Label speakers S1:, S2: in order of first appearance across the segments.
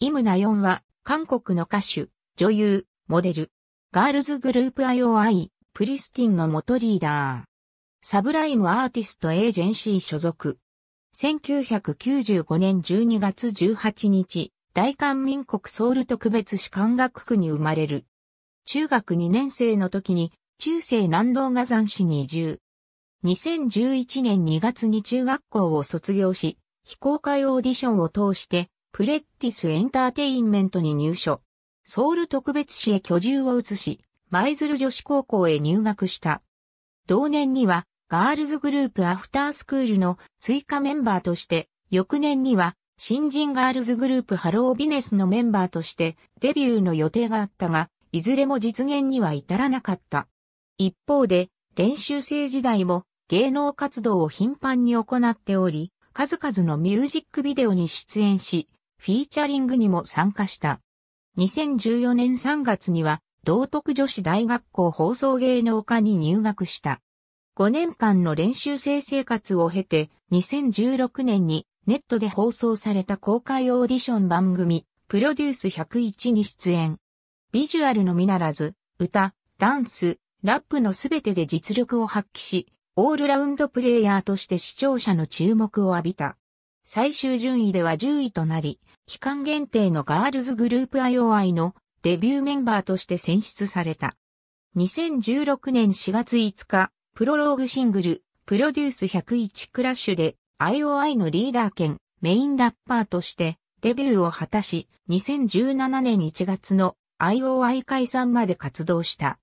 S1: イムナヨンは、韓国の歌手、女優、モデル、ガールズグループ IOI、プリスティンの元リーダー。サブライムアーティストエージェンシー所属。1995年12月18日、大韓民国ソウル特別士官学区に生まれる。中学2年生の時に、中世南道画山市に移住。2011年2月に中学校を卒業し、非公開オーディションを通して、プレッティスエンターテインメントに入所。ソウル特別市へ居住を移し、舞鶴女子高校へ入学した。同年には、ガールズグループアフタースクールの追加メンバーとして、翌年には、新人ガールズグループハロービネスのメンバーとしてデビューの予定があったが、いずれも実現には至らなかった。一方で、練習生時代も芸能活動を頻繁に行っており、数々のミュージックビデオに出演し、フィーチャリングにも参加した。2014年3月には、道徳女子大学校放送芸能科に入学した。5年間の練習生生活を経て、2016年にネットで放送された公開オーディション番組、プロデュース101に出演。ビジュアルのみならず、歌、ダンス、ラップのすべてで実力を発揮し、オールラウンドプレイヤーとして視聴者の注目を浴びた。最終順位では10位となり、期間限定のガールズグループ IOI のデビューメンバーとして選出された。2016年4月5日、プロローグシングル、プロデュース101クラッシュで IOI のリーダー兼メインラッパーとしてデビューを果たし、2017年1月の IOI 解散まで活動した。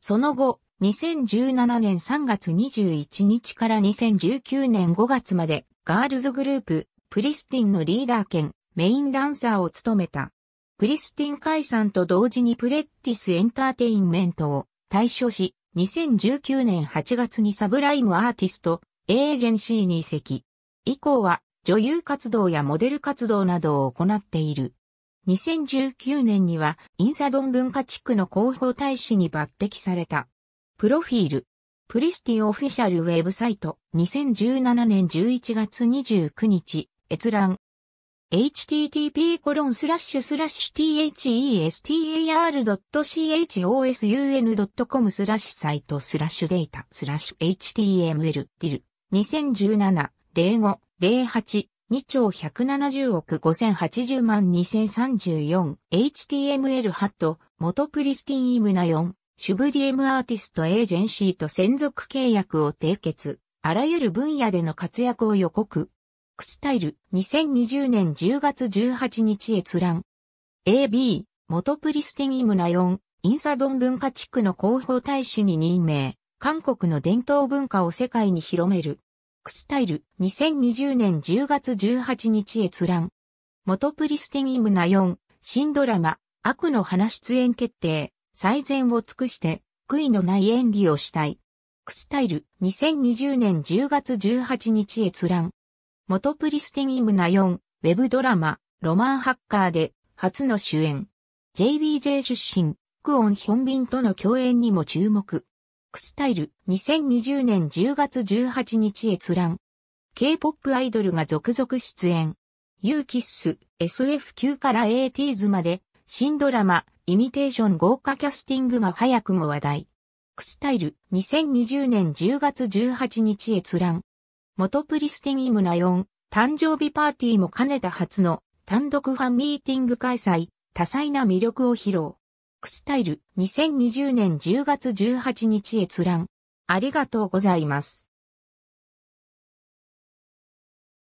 S1: その後、2017年3月21日から2019年5月までガールズグループ、プリスティンのリーダー兼メインダンサーを務めた。プリスティン解散と同時にプレッティスエンターテインメントを退所し、2019年8月にサブライムアーティスト、エージェンシーに移籍。以降は女優活動やモデル活動などを行っている。2019年にはインサドン文化地区の広報大使に抜擢された。プロフィールプリスティオフィシャルウェブサイト2017年11月29日閲覧 http コロンスラッシュスラッシュ thestar.chosun.com スラッシュサイトスラッシュデータスラッシュ html ディル2017 05 082兆170億5080万 2034HTML ハット元プリスティンイムナ4シュブリエムアーティストエージェンシーと専属契約を締結、あらゆる分野での活躍を予告。クスタイル、2020年10月18日閲覧。AB、元プリステニムナヨン、インサドン文化地区の広報大使に任命、韓国の伝統文化を世界に広める。クスタイル、2020年10月18日閲覧。元プリステニムナヨン、新ドラマ、悪の花出演決定。最善を尽くして悔いのない演技をしたい。クスタイル2020年10月18日閲覧。元プリスティニムナ4、ウェブドラマ、ロマンハッカーで初の主演。JBJ 出身、クオン・ヒョンビンとの共演にも注目。クスタイル2020年10月18日閲覧。K-POP アイドルが続々出演。ユーキッス s f 級から a t s まで新ドラマイミテーション豪華キャスティングが早くも話題。クスタイル2020年10月18日閲覧。元プリスティンイムナヨン、誕生日パーティーも兼ねた初の単独ファンミーティング開催、多彩な魅力を披露。クスタイル2020年10月18日閲覧。ありがとうございます。